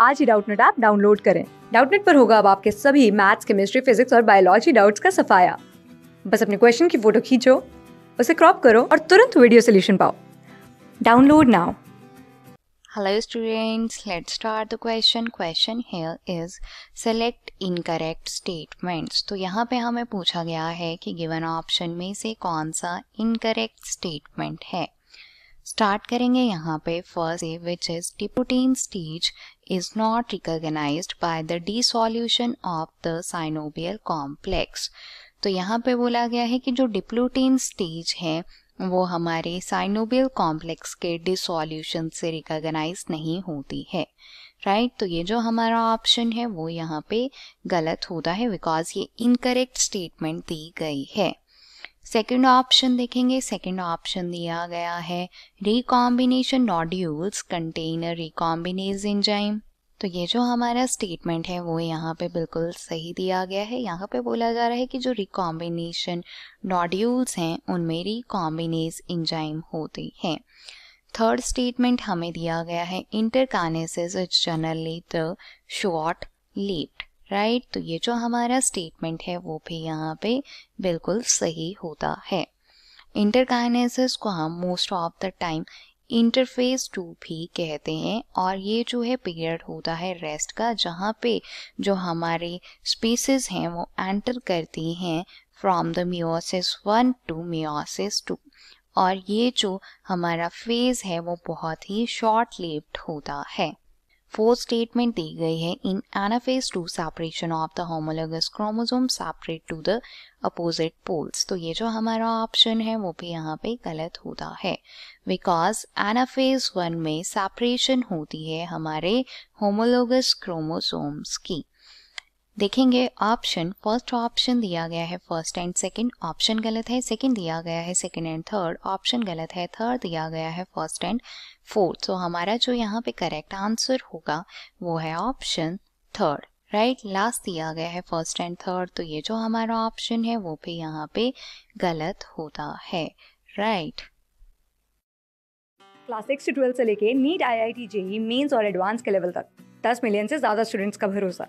आज ही Doubtnut app download करें डाउटनेट पर होगा अब आपके सभी मैथ्स केमिस्ट्री फिजिक्स और बायोलॉजी डाउट्स का सफाया बस अपने क्वेश्चन की फोटो खींचो उसे क्रॉप करो और तुरंत वीडियो सोल्यूशन पाओ download now hello students let start the question question here is select incorrect statements तो यहाँ पे हमें पूछा गया है कि गिवन ऑप्शन में से कौन सा इनकरेक्ट स्टेटमेंट है स्टार्ट करेंगे यहाँ पे first A which is diplotene stage not recognise by the D dissolution of the synaptonemal complex तो यहाँ पे बोला गया है कि जो डिप्लोटीन स्टेज है वो हमारे साइनोबियल कॉम्प्लेक्स के डिसोल्यूशन से रिकोगनाइज नहीं होती है राइट right? तो ये जो हमारा ऑप्शन है वो यहाँ पे गलत होता है बिकॉज ये इनकरेक्ट स्टेटमेंट दी गई है सेकेंड ऑप्शन देखेंगे सेकेंड ऑप्शन दिया गया है recombination nodules container recombinase enzyme तो ये जो हमारा स्टेटमेंट है वो यहाँ पे बिल्कुल सही दिया गया है यहाँ पे बोला जा रहा है कि जो रिकॉम्बिनेशन नॉड्यूल्स हैं उनमें रिकॉम्बिनेज इंजाइम होती है थर्ड स्टेटमेंट हमें दिया गया है interkinesis is generally the short lived right right? तो ये जो हमारा स्टेटमेंट है वो भी यहाँ पे बिल्कुल सही होता है इंटरकाइनेसिस को हम most of the time interphase two भी कहते हैं और ये जो है पीरियड होता है रेस्ट का जहाँ पे जो हमारे स्पीसीज हैं वो एंटर करती हैं from the meiosis one to meiosis two और ये जो हमारा फेज है वो बहुत ही शॉर्ट लिव्ड होता है फोर स्टेटमेंट दी गई है in anaphase two separation of the homologous chromosome separate to the opposite poles तो ये जो हमारा ऑप्शन है वो भी यहाँ पे गलत होता है बिकॉज एनाफेज वन में सेपरेशन होती है हमारे होमोलोगस क्रोमोसोम्स की देखेंगे ऑप्शन फर्स्ट ऑप्शन दिया गया है फर्स्ट एंड सेकंड ऑप्शन गलत है सेकंड दिया गया है सेकंड एंड थर्ड ऑप्शन गलत है थर्ड दिया गया है फर्स्ट एंड फोर्थ सो हमारा जो यहाँ पे करेक्ट आंसर होगा वो है ऑप्शन थर्ड राइट लास्ट दिया गया है फर्स्ट एंड थर्ड तो ये जो हमारा ऑप्शन है वो भी यहाँ पे गलत होता है राइट क्लास सिक्स से ट्वेल्थ से लेके NEET I I T JEE mains और एडवांस के लेवल तक दस मिलियन से ज़्यादा स्टूडेंट्स का भरोसा